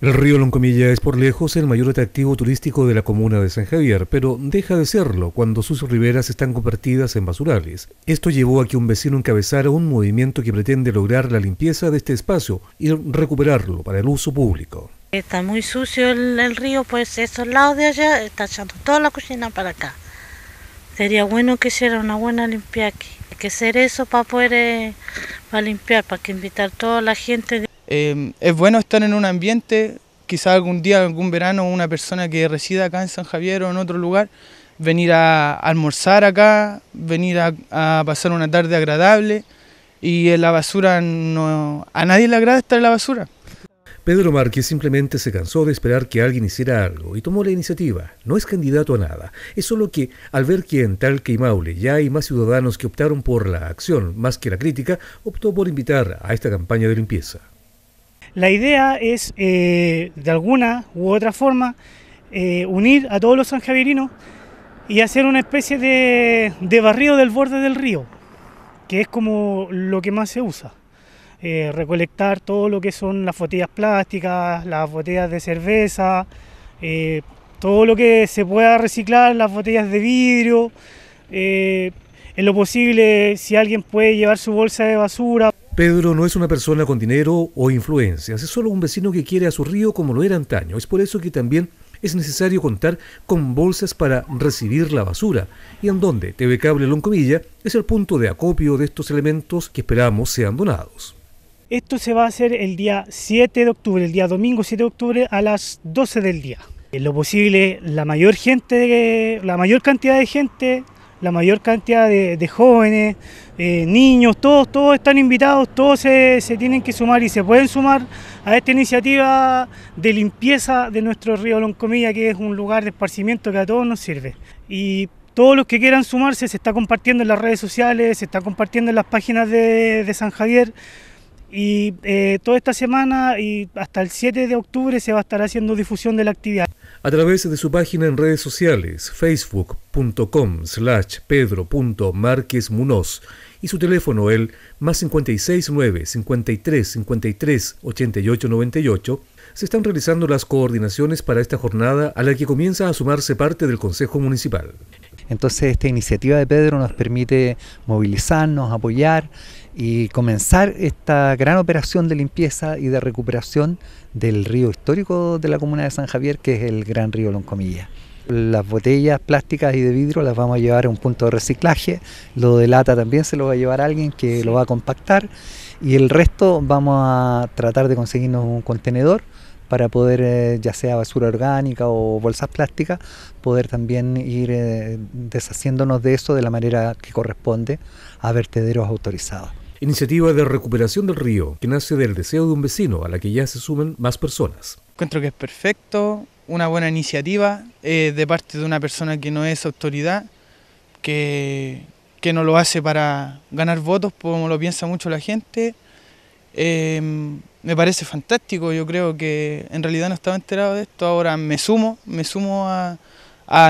El río Loncomilla es por lejos el mayor atractivo turístico de la comuna de San Javier, pero deja de serlo cuando sus riberas están convertidas en basurales. Esto llevó a que un vecino encabezara un movimiento que pretende lograr la limpieza de este espacio y recuperarlo para el uso público. Está muy sucio el, río, pues esos lados de allá está echando toda la cocina para acá. Sería bueno que hiciera una buena limpieza aquí. Hay que hacer eso para poder eh, para limpiar, para que invitar a toda la gente. Em, es bueno estar en un ambiente, Quizá algún día, algún verano, una persona que resida acá en San Javier o en otro lugar, venir a almorzar acá, venir a, pasar una tarde agradable y en la basura A nadie le agrada estar en la basura. Pedro Márquez simplemente se cansó de esperar que alguien hiciera algo y tomó la iniciativa. No es candidato a nada, es solo que al ver que en Talca y Maule ya hay más ciudadanos que optaron por la acción más que la crítica, optó por invitar a esta campaña de limpieza. La idea es, eh, de alguna u otra forma, eh, unir a todos los sanjavirinos y hacer una especie de, de, barrido del borde del río, que es como lo que más se usa. Eh, recolectar todo lo que son las botellas plásticas, las botellas de cerveza, todo lo que se pueda reciclar, las botellas de vidrio, en lo posible si alguien puede llevar su bolsa de basura. Pedro no es una persona con dinero o influencias, es solo un vecino que quiere a su río como lo era antaño. Es por eso que también es necesario contar con bolsas para recibir la basura, y en donde TV Cable Loncomilla es el punto de acopio de estos elementos que esperamos sean donados. Esto se va a hacer el día 7 de octubre, el día domingo 7 de octubre a las 12 del día. lo posible, la mayor gente, la mayor cantidad de gente la mayor cantidad de, jóvenes, eh, niños, todos, todos están invitados, todos se, tienen que sumar y se pueden sumar a esta iniciativa de limpieza de nuestro río Loncomilla, que es un lugar de esparcimiento que a todos nos sirve. Y todos los que quieran sumarse se está compartiendo en las redes sociales, se está compartiendo en las páginas de, San Javier. Y eh, toda esta semana y hasta el 7 de octubre se va a estar haciendo difusión de la actividad a través de su página en redes sociales facebook.com slash y su teléfono el más 569 53 53 se están realizando las coordinaciones para esta jornada a la que comienza a sumarse parte del Consejo Municipal. Entonces esta iniciativa de Pedro nos permite movilizarnos, apoyar y comenzar esta gran operación de limpieza y de recuperación del río histórico de la comuna de San Javier, que es el Gran Río Loncomilla. Las botellas plásticas y de vidrio las vamos a llevar a un punto de reciclaje, lo de lata también se lo va a llevar alguien que lo va a compactar y el resto vamos a tratar de conseguirnos un contenedor para poder, eh, ya sea basura orgánica o bolsas plásticas, poder también ir eh, deshaciéndonos de eso de la manera que corresponde a vertederos autorizados. Iniciativa de recuperación del río, que nace del deseo de un vecino, a la que ya se sumen más personas. Encuentro que es perfecto, una buena iniciativa eh, de parte de una persona que no es autoridad, que, que, no lo hace para ganar votos, como lo piensa mucho la gente. Em, me parece fantástico, yo creo que en realidad no estaba enterado de esto, ahora me sumo, me sumo a,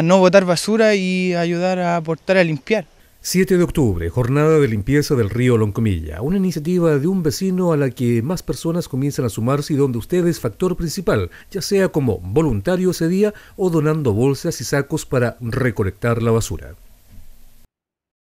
no botar basura y ayudar a aportar a limpiar. 7 de octubre, jornada de limpieza del río Loncomilla, una iniciativa de un vecino a la que más personas comienzan a sumarse y donde usted es factor principal, ya sea como voluntario ese día o donando bolsas y sacos para recolectar la basura.